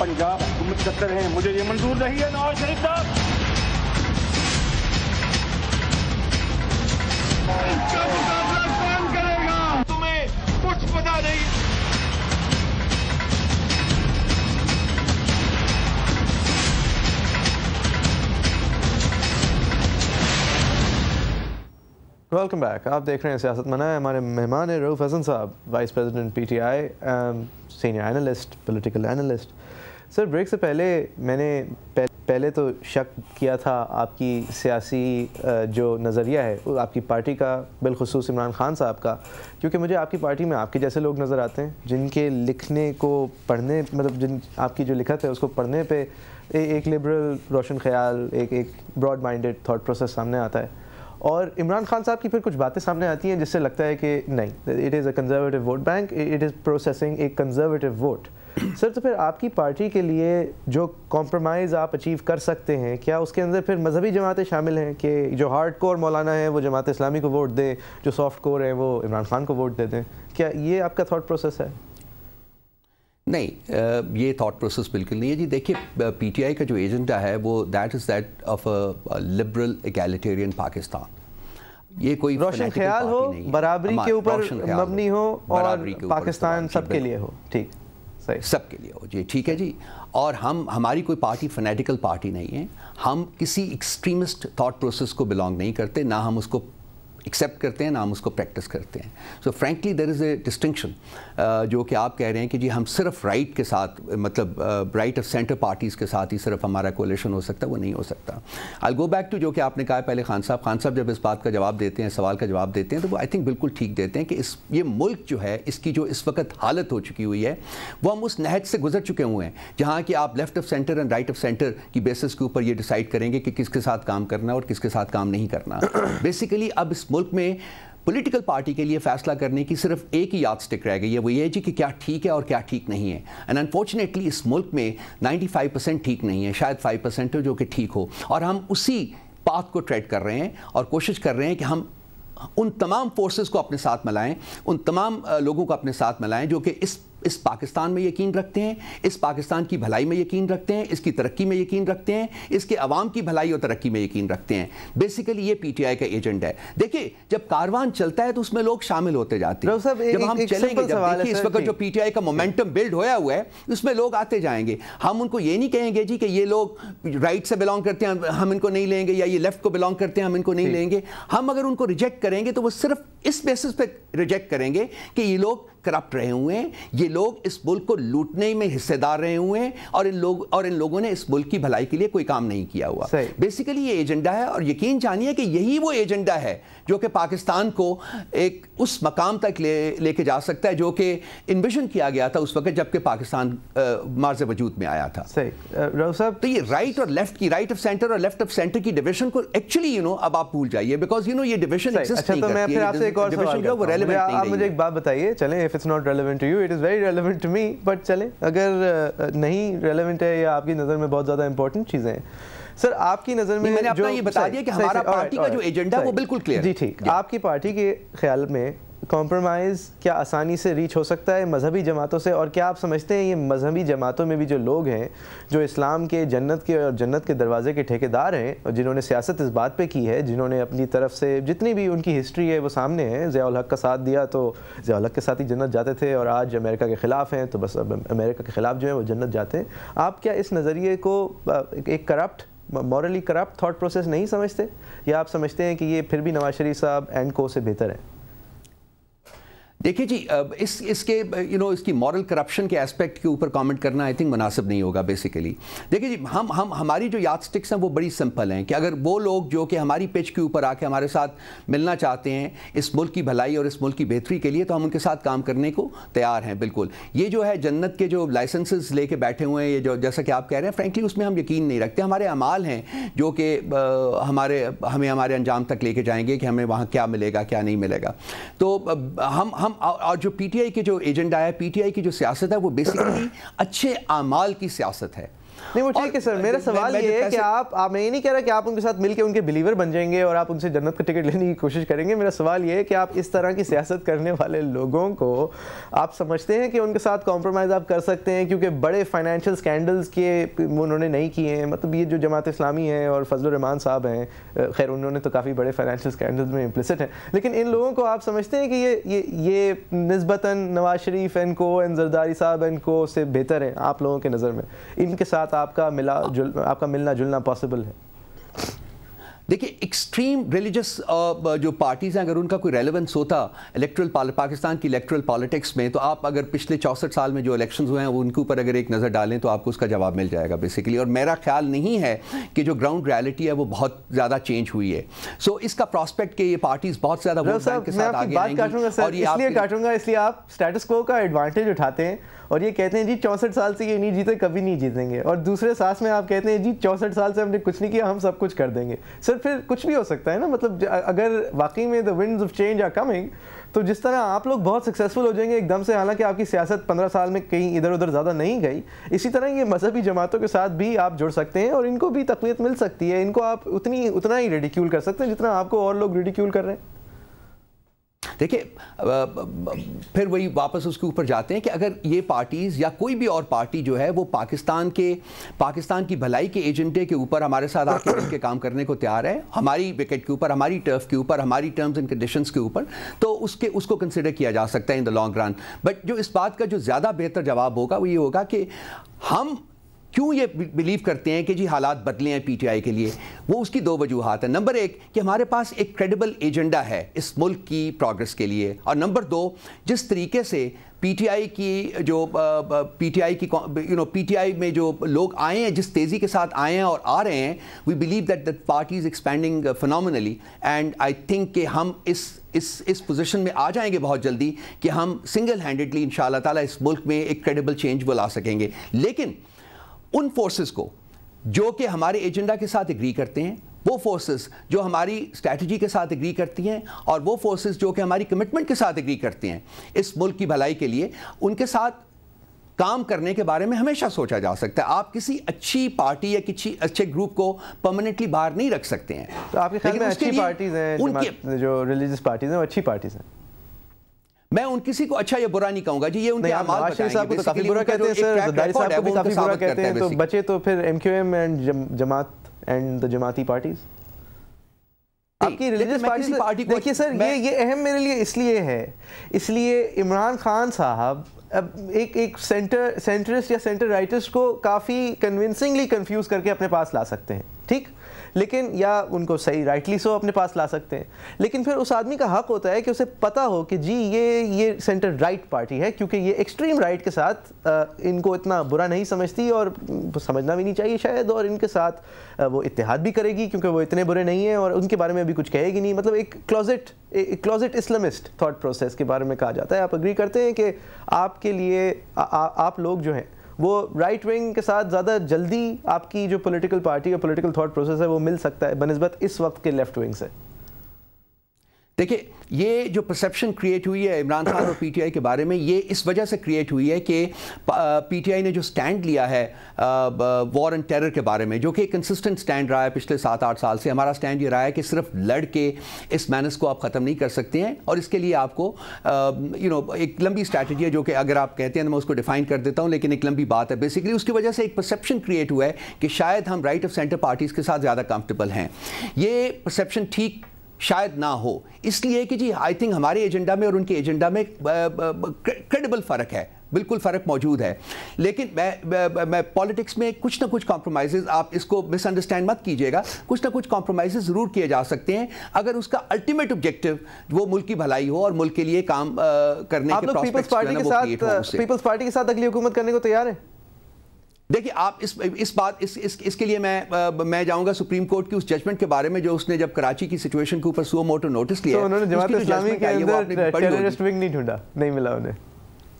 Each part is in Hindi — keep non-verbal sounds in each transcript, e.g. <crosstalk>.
पंजाब हुकूमत का कर मुझे ये मंजूर नहीं है नवाज शरीफ साहब कौन करेगा तुम्हें कुछ पता नहीं वेलकम बैक आप देख रहे हैं सियासत मना है हमारे मेहमान है रऊफ हसन साहब vice president PTI senior analyst political analyst sir break से पहले मैंने पहले तो शक किया था आपकी सियासी जो नज़रिया है आपकी पार्टी का बिलखसूस इमरान खान साहब का क्योंकि मुझे आपकी पार्टी में आपके जैसे लोग नज़र आते हैं जिनके लिखने को पढ़ने मतलब जिन आपकी जो लिखत है उसको पढ़ने पे ए, एक लिबरल रोशन ख्याल एक एक ब्रॉड माइंडेड थाट प्रोसेस सामने आता है और इमरान खान साहब की फिर कुछ बातें सामने आती हैं जिससे लगता है कि नहीं it is a conservative vote bank it is processing a conservative vote sir तो फिर आपकी पार्टी के लिए जो कॉम्प्रोमाइज़ आप अचीव कर सकते हैं क्या उसके अंदर फिर मजहबी जमातें शामिल हैं कि जो हार्ड कोर मौलाना है वो जमात इस्लामी को वोट दें जो सॉफ्ट कोर है वो इमरान खान को वोट दे दें क्या ये आपका थाट प्रोसेस है नहीं ये थॉट प्रोसेस बिल्कुल नहीं है जी देखिए पीटीआई का जो एजेंडा है वो that is that of a liberal egalitarian Pakistan ये कोई रोशन ख्याल हो बराबरी के ऊपर मबनी हो और पाकिस्तान सबके लिए हो ठीक सही सबके लिए हो जी ठीक है जी और हम हमारी कोई पार्टी फनेटिकल पार्टी नहीं है हम किसी एक्सट्रीमिस्ट थॉट प्रोसेस को बिलोंग नहीं करते ना हम उसको एक्सेप्ट करते हैं ना हम उसको प्रैक्टिस करते हैं so frankly there is a distinction जो कि आप कह रहे हैं कि जी हम सिर्फ राइट के साथ मतलब राइट ऑफ सेंटर पार्टीज़ के साथ ही सिर्फ हमारा कोलेशन हो सकता है वो नहीं हो सकता आई गो बैक टू जो कि आपने कहा पहले खान साहब खान साहब जब इस बात का जवाब देते हैं सवाल का जवाब देते हैं तो वो आई थिंक बिल्कुल ठीक देते हैं कि इस ये मुल्क जो है इसकी जो इस वक्त हालत हो चुकी हुई है वो हम उस नहज से गुजर चुके हुए हैं जहाँ कि आप left of centre and right of centre की बेसिस के ऊपर ये डिसाइड करेंगे कि किसके साथ काम करना और किसके साथ काम नहीं करना बेसिकली अब इस मुल्क में पॉलिटिकल पार्टी के लिए फैसला करने की सिर्फ एक ही याद स्टिक रह गई है वो ये जी कि क्या ठीक है और क्या ठीक नहीं है एंड अनफॉर्चुनेटली इस मुल्क में 95 परसेंट ठीक नहीं है शायद 5 परसेंट हो जो कि ठीक हो और हम उसी पाथ को ट्रेड कर रहे हैं और कोशिश कर रहे हैं कि हम उन तमाम फोर्सेस को अपने साथ मिलाएं उन तमाम लोगों को अपने साथ मिलाएं जो कि इस इस पाकिस्तान में यकीन रखते हैं इस पाकिस्तान की भलाई में यकीन रखते हैं इसकी तरक्की में यकीन रखते हैं इसके अवाम की भलाई और तरक्की में यकीन रखते हैं बेसिकली ये पीटीआई का एजेंट है देखिए जब कारवान चलता है तो उसमें लोग शामिल होते जाते हैं जब हम चलेंगे जब इस वक्त जो पीटीआई का मोमेंटम बिल्ड होया हुआ है उसमें लोग आते जाएंगे हम उनको ये नहीं कहेंगे जी कि ये लोग राइट से बिलोंग करते हैं हम इनको नहीं लेंगे या ये लेफ्ट को बिलोंग करते हैं हम इनको नहीं लेंगे हम अगर उनको रिजेक्ट करेंगे तो वो सिर्फ इस बेसिस पे रिजेक्ट करेंगे कि ये लोग करप्ट रहे हुए हैं ये लोग इस मुल्क को लूटने में हिस्सेदार रहे हुए हैं और इन लोग और इन लोगों ने इस मुल्क की भलाई के लिए कोई काम नहीं किया हुआ बेसिकली ये एजेंडा है और यकीन जानिए कि यही वो एजेंडा है जो कि पाकिस्तान को एक उस मकाम तक ले लेके जा सकता है जो कि इन्विजन किया गया था उस वक्त जबकि पाकिस्तान मार्ज वजूद में आया था सही साहब तो ये राइट और लेफ्ट की राइट ऑफ सेंटर और लेफ्ट ऑफ सेंटर की डिविजन को एक्चुअली यू नो अब आप भूल जाइए बिकॉज यू नो ये डिविजन अच्छा तो मैं फिर आपसे एक और सवाल आप मुझे एक बात बताइए चलें it's not relevant to you it is very relevant to me but चले अगर नहीं रेलिवेंट है या आपकी नज़र में बहुत ज़्यादा इंपॉर्टेंट चीज़ें हैं सर आपकी नज़र में मैंने आपको ये बता दिया कि हमारा पार्टी का जो एजेंडा वो बिल्कुल क्लियर जी ठीक आपकी पार्टी के ख्याल में कॉम्प्रोमाइज़ क्या आसानी से रीच हो सकता है मजहबी जमातों से और क्या आप समझते हैं ये मजहबी जमातों में भी जो लोग हैं जो इस्लाम के जन्नत के और जन्नत के दरवाज़े के ठेकेदार हैं और जिन्होंने सियासत इस बात पे की है जिन्होंने अपनी तरफ से जितनी भी उनकी हिस्ट्री है वो सामने है ज़ियाल हक का साथ दिया तो ज़ियाल हक के साथ ही जन्नत जाते थे और आज अमेरिका के ख़िलाफ़ हैं तो बस अब अमेरिका के ख़िलाफ़ जो है वो जन्नत जाते हैं आप क्या इस नज़रिए को एक corrupt morally corrupt thought process नहीं समझते या आप समझते हैं कि ये फिर भी नवाज शरीफ साहब एंड को से बेहतर है देखिए जी इस इसके यू नो इसकी मॉरल करप्शन के एस्पेक्ट के ऊपर कमेंट करना आई थिंक मुनासिब नहीं होगा बेसिकली देखिए जी हम हम हमारी जो याद स्टिक्स हैं वो बड़ी सिंपल हैं कि अगर वो लोग जो कि हमारी पिच के ऊपर आके हमारे साथ मिलना चाहते हैं इस मुल्क की भलाई और इस मुल्क की बेहतरी के लिए तो हम उनके साथ काम करने को तैयार हैं बिल्कुल ये जो है जन्नत के जो लाइसेंस लेके बैठे हुए हैं ये जो जैसा कि आप कह रहे हैं फ्रेंकली उसमें हम यकीन नहीं रखते हमारे अमाल हैं जो कि हमारे हमें हमारे अंजाम तक लेके जाएंगे कि हमें वहाँ क्या मिलेगा क्या नहीं मिलेगा तो हम हम और जो पीटीआई के जो एजेंडा है पीटीआई की जो सियासत है वो बेसिकली <clears throat> अच्छे अमाल की सियासत है नहीं वो ठीक है सर मेरा सवाल ये है कि आप आप मैं ये नहीं कह रहा कि आप उनके साथ मिलकर उनके बिलीवर बन जाएंगे और आप उनसे जन्नत का टिकट <laughs> लेने की कोशिश करेंगे मेरा सवाल ये है कि आप इस तरह की सियासत करने वाले लोगों को आप समझते हैं कि उनके साथ कॉम्प्रोमाइज़ आप कर सकते हैं क्योंकि बड़े फाइनेंशियल स्कैंडल्स के उन्होंने नहीं किए हैं मतलब ये जो जमात इस्लामी है और फजल रहमान साहब हैं खैर उन्होंने तो काफ़ी बड़े फाइनेंशियल स्कैंडल्स में इम्प्लिसिट हैं लेकिन इन लोगों को आप समझते हैं कि ये ये ये नस्बता नवाज शरीफ एन को एन जरदारी साहब एन को से बेहतर हैं आप लोगों के नज़र में इनके साथ साथ आपका मिला जुल आपका मिलना जुलना पॉसिबल है देखिए एक्सट्रीम रिलीजियस जो पार्टीज़ हैं अगर उनका कोई रेलेवेंस होता इलेक्ट्रल पाकिस्तान की इलेक्ट्रल पॉलिटिक्स में तो आप अगर पिछले चौंसठ साल में जो इलेक्शंस हुए हैं वो उनके ऊपर अगर एक नज़र डालें तो आपको उसका जवाब मिल जाएगा बेसिकली और मेरा ख्याल नहीं है कि जो ग्राउंड रियलिटी है वो बहुत ज़्यादा चेंज हुई है सो so, इसका प्रॉस्पेक्ट के ये पार्टीज़ बहुत ज़्यादा इसलिए काटूंगा इसलिए आप स्टेटस को का एडवांटेज उठाते हैं और ये कहते हैं जी चौंसठ साल से ये नहीं जीते कभी नहीं जीतेंगे और दूसरे सांस में आप कहते हैं जी चौंसठ साल से हमने कुछ नहीं किया हम सब कुछ कर देंगे सर फिर कुछ भी हो सकता है ना मतलब अगर वाकई में the winds of change are coming तो जिस तरह आप लोग बहुत सक्सेसफुल हो जाएंगे एकदम से हालांकि आपकी सियासत पंद्रह साल में कहीं इधर उधर ज़्यादा नहीं गई इसी तरह ये मजहबी जमातों के साथ भी आप जुड़ सकते हैं और इनको भी तकवीत मिल सकती है इनको आप उतनी उतना ही रेडिक्यूल कर सकते हैं जितना आपको और लोग रेडिक्यूल कर रहे हैं देखिए फिर वही वापस उसके ऊपर जाते हैं कि अगर ये पार्टीज़ या कोई भी और पार्टी जो है वो पाकिस्तान के पाकिस्तान की भलाई के एजेंडे के ऊपर हमारे साथ आके <coughs> के काम करने को तैयार है हमारी विकेट के ऊपर हमारी टर्फ के ऊपर हमारी टर्म्स एंड कंडीशन के ऊपर तो उसके उसको कंसिडर किया जा सकता है in the long run but जो इस बात का जो ज़्यादा बेहतर जवाब होगा वो ये होगा कि हम क्यों ये बिलीव करते हैं कि जी हालात बदले हैं पीटीआई के लिए वो उसकी दो वजूहत हैं नंबर एक कि हमारे पास एक क्रेडिबल एजेंडा है इस मुल्क की प्रोग्रेस के लिए और नंबर दो जिस तरीके से पीटीआई की जो पीटीआई की यू नो पीटीआई में जो लोग आए हैं जिस तेज़ी के साथ आए हैं और आ रहे हैं we believe that that party is expanding phenomenally and I think कि हम इस इस इस पोजीशन में आ जाएंगे बहुत जल्दी कि हम सिंगल हैंडेडली इन ताला इस मुल्क में एक क्रेडिबल चेंज वो ला सकेंगे लेकिन उन फोर्सेस को जो कि हमारे एजेंडा के साथ एग्री करते हैं वो फोर्सेस जो हमारी स्ट्रेटजी के साथ एग्री करती हैं और वो फोर्सेस जो कि हमारी कमिटमेंट के साथ एग्री करती हैं इस मुल्क की भलाई के लिए उनके साथ काम करने के बारे में हमेशा सोचा जा सकता है आप किसी अच्छी पार्टी या किसी अच्छे ग्रुप को परमानेंटली बाहर नहीं रख सकते हैं तो आपके ख्याल में अच्छी पार्टीज हैं जो रिलीजियस पार्टीज हैं वो अच्छी पार्टीज हैं मैं उन किसी को अच्छा या बुरा नहीं कहूंगा जी ये उनके अमाल बताएंगे साहब को तो काफी बुरा कहते हैं सर दारी साहब को भी काफी बुरा कहते हैं तो बचे तो फिर MQM and Jamaat and the जमाती पार्टीज आपकी रिलीजियस पार्टी पार्टी देखिए सर ये ये अहम मेरे लिए इसलिए है इसलिए इमरान खान साहब अब एक एक सेंटर सेंटरिस्ट या सेंटर राइटर्स को काफ़ी कन्विंसिंगली कंफ्यूज करके अपने पास ला सकते हैं ठीक लेकिन या उनको सही राइटली सो अपने पास ला सकते हैं लेकिन फिर उस आदमी का हक होता है कि उसे पता हो कि जी ये ये सेंटर राइट पार्टी है क्योंकि ये एक्सट्रीम राइट के साथ आ, इनको इतना बुरा नहीं समझती और समझना भी नहीं चाहिए शायद और इनके साथ वो इतिहाद भी करेगी क्योंकि वो इतने बुरे नहीं हैं और उनके बारे में अभी कुछ कहेगी नहीं मतलब एक एक क्लोजिट इस्लामिस्ट थाट प्रोसेस के बारे में कहा जाता है आप अग्री करते हैं कि आपके लिए आ, आ, आप लोग जो हैं वो राइट विंग के साथ ज़्यादा जल्दी आपकी जो पॉलिटिकल पार्टी और पॉलिटिकल थॉट प्रोसेस है वो मिल सकता है बनस्बत इस वक्त के लेफ्ट विंग से देखिए ये जो परसेप्शन क्रिएट हुई है इमरान खान और पीटीआई के बारे में ये इस वजह से क्रिएट हुई है कि पीटीआई ने जो स्टैंड लिया है वॉर एंड टेरर के बारे में जो कि कंसिस्टेंट स्टैंड रहा है पिछले सात आठ साल से हमारा स्टैंड ये रहा है कि सिर्फ लड़ के इस मैनस को आप ख़त्म नहीं कर सकते हैं और इसके लिए आपको यू नो एक लंबी स्ट्रैटेजी है जो कि अगर आप कहते हैं तो मैं उसको डिफाइन कर देता हूँ लेकिन एक लंबी बात है बेसिकली उसकी वजह से एक परसेप्शन क्रिएट हुआ है कि शायद हम राइट ऑफ सेंटर पार्टीज़ के साथ ज़्यादा कंफर्टेबल हैं ये परसेप्शन ठीक शायद ना हो इसलिए कि जी आई थिंक हमारे एजेंडा में और उनके एजेंडा में क्रेडिबल फ़र्क है बिल्कुल फ़र्क मौजूद है लेकिन मैं मैं पॉलिटिक्स में कुछ ना कुछ कॉम्प्रोमाइज़ आप इसको मिसअंडरस्टैंड मत कीजिएगा कुछ ना कुछ कॉम्प्रोमाइज़ ज़रूर किए जा सकते हैं अगर उसका अल्टीमेट ऑब्जेक्टिव वो मुल्क की भलाई हो और मुल्क के लिए काम आ, करने आप के पीपल्स पार्टी के साथ पीपल्स पार्टी के साथ अगली हुकूमत करने को तैयार है देखिए आप इस इस बात इस, इस इसके लिए मैं आ, मैं जाऊंगा सुप्रीम कोर्ट की उस जजमेंट के बारे में जो उसने जब कराची की सिचुएशन के ऊपर सुओ मोटो नोटिस लिया तो उन्होंने जमात तो तो इस्लामी के अंदर टेररिस्ट विंग नहीं ढूंढा नहीं मिला उन्हें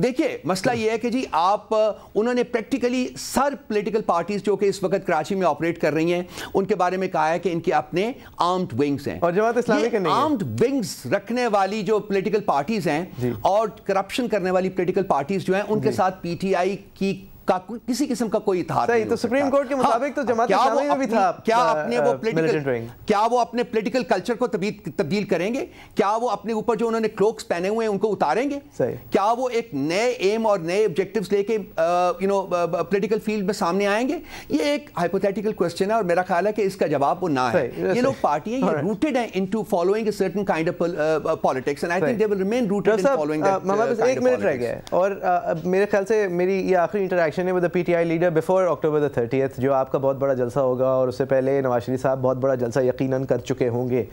देखिए मसला यह है कि जी आप उन्होंने प्रैक्टिकली सर पॉलिटिकल पार्टीज जो कि इस वक्त कराची में ऑपरेट कर रही हैं उनके बारे में कहा है कि इनके अपने आर्म्ड विंग्स हैं और जमात इस्लामी के नहीं आर्म्ड विंग्स रखने वाली जो पॉलिटिकल पार्टीज हैं और करप्शन करने वाली पॉलिटिकल पार्टीज जो हैं उनके साथ पीटीआई की का किसी किस्म का कोई इतिहास सही तो सुप्रीम कोर्ट के हाँ, मुताबिक तो हाँ, जमात इस्लामी में भी था क्या अपने वो पॉलिटिकल क्या वो अपने पॉलिटिकल कल्चर को तब्दील करेंगे क्या वो अपने ऊपर जो उन्होंने क्लोक्स पहने हुए हैं उनको उतारेंगे क्या वो एक नए एम और नए ऑब्जेक्टिव्स लेके यू नो पॉलिटिकल फील्ड में सामने आएंगे ये एक हाइपोथेटिकल क्वेश्चन है और मेरा ख्याल है कि इसका जवाब वो ना है ये लोग पार्टी uh, है ये रूटेड है into following certain kind of politics and I think they will remain rooted following और मेरे ख्याल से मेरी ये आखिरी इंटरेक्शन इंटरेक्शन है with the PTI leader before October the thirtieth जो आपका बहुत बड़ा जलसा होगा और उससे पहले नवाज शरीफ साहब बहुत बड़ा जलसा यकीनन कर चुके होंगे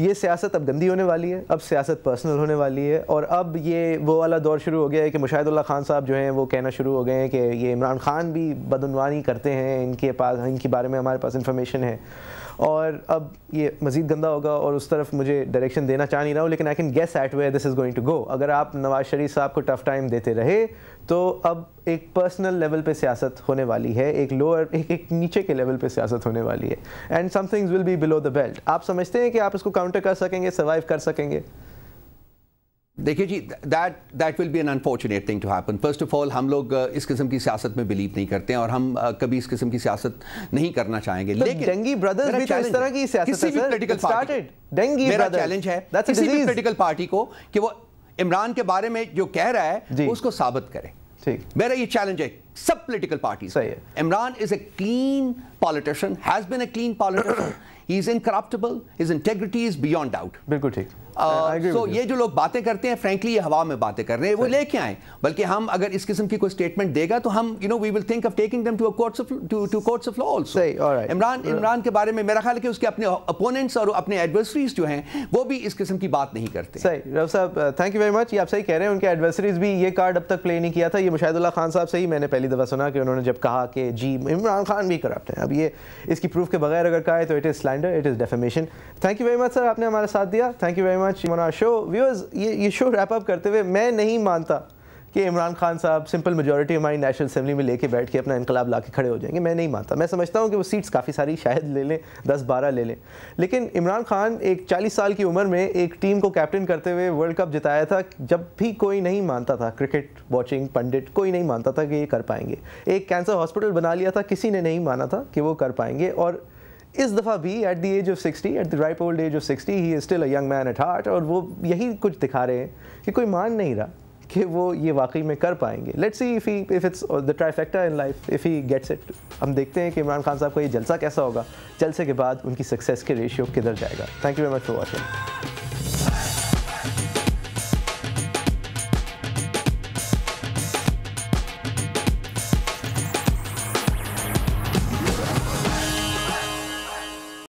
ये सियासत अब गंदी होने वाली है अब सियासत पर्सनल होने वाली है और अब ये वो वाला दौर शुरू हो गया है कि मुशाहिदुल्ला खान साहब जो हैं वो कहना शुरू हो गए हैं कि ये इमरान खान भी बदनवानी करते हैं इनके पास इनके बारे में हमारे पास इन्फॉर्मेशन है और अब ये मज़ीद गंदा होगा और उस तरफ मुझे डायरेक्शन देना चाह नहीं रहा हूँ लेकिन I can guess at way this is going to go अगर आप नवाज शरीफ साहब को टफ़ टाइम देते रहे तो अब एक पर्सनल लेवल पे सियासत होने वाली है एक लोअर एक एक नीचे के लेवल पे सियासत होने वाली है and some things will be below the belt आप समझते हैं कि आप इसको काउंटर कर सकेंगे सर्वाइव कर सकेंगे देखिए जी that that will be an unfortunate thing to happen first of all हम लोग uh, इस किस्म की सियासत में बिलीव नहीं करते हैं और हम uh, कभी इस किस्म की सियासत नहीं करना चाहेंगे तो लेकिन डेंगी ब्रदर्स भी तो इस तरह की सियासत किसी भी पॉलिटिकल पार्टी डेंगी मेरा चैलेंज है किसी भी पॉलिटिकल पार्टी को कि वो इमरान के बारे में जो कह रहा है उसको साबित करें ठीक मेरा ये चैलेंज है सब पॉलिटिकल पार्टी सही है Imran is a clean politician has been a clean politician he is incorruptible is integrity is beyond doubt बिल्कुल ठीक सो uh, ये जो लोग बातें करते हैं फ्रेंकली ये हवा में बातें कर रहे हैं वो लेके आए बल्कि हम अगर इस किस्म की कोई स्टेटमेंट देगा तो हम you know we will think of taking them to courts of to courts of law also Imran Imran के बारे में मेरा ख्याल है कि उसके अपने अपोनेंट्स और अपने एडवर्सरीज जो हैं वो भी इस किस्म की बात नहीं करते सही रव साहब थैंक यू वेरी मच ये आप सही कह रहे हैं उनके एडवर्सरीज भी ये कार्ड अब तक प्ले नहीं किया था ये मुशाहिदुल्ला खान साहब से ही मैंने पहली दफ़ा सुना कि उन्होंने जब कहा कि जी इमरान खान भी करप्ट हैं अब ये इसकी प्रूफ के बगैर अगर कहा है तो it is slander it is defamation thank you very much sir आपने हमारा साथ दिया thank you very much much मना शो व्यूअर्स ये ये शो रैप अप करते हुए मैं नहीं मानता कि इमरान खान साहब सिंपल मेजोरिटी हमारी नेशनल असम्बली में लेके बैठ के अपना इनकलाब ला के खड़े हो जाएंगे मैं नहीं मानता मैं समझता हूँ कि वो सीट्स काफ़ी सारी शायद ले लें दस बारह ले लें लेकिन इमरान खान एक चालीस साल की उम्र में एक टीम को कैप्टन करते हुए वर्ल्ड कप जिताया था जब भी कोई नहीं मानता था क्रिकेट वॉचिंग पंडित कोई नहीं मानता था कि ये कर पाएंगे एक कैंसर हॉस्पिटल बना लिया था किसी ने नहीं माना था कि वो कर पाएंगे और इस दफ़ा भी at the age of sixty at the ripe old age of sixty he is still a young man at heart और वो यही कुछ दिखा रहे हैं कि कोई मान नहीं रहा कि वो ये वाकई में कर पाएंगे let's see if he if it's the trifecta in life if he gets it हम देखते हैं कि इमरान खान साहब का ये जलसा कैसा होगा जलसे के बाद उनकी सक्सेस के रेशियो किधर जाएगा thank you very much for watching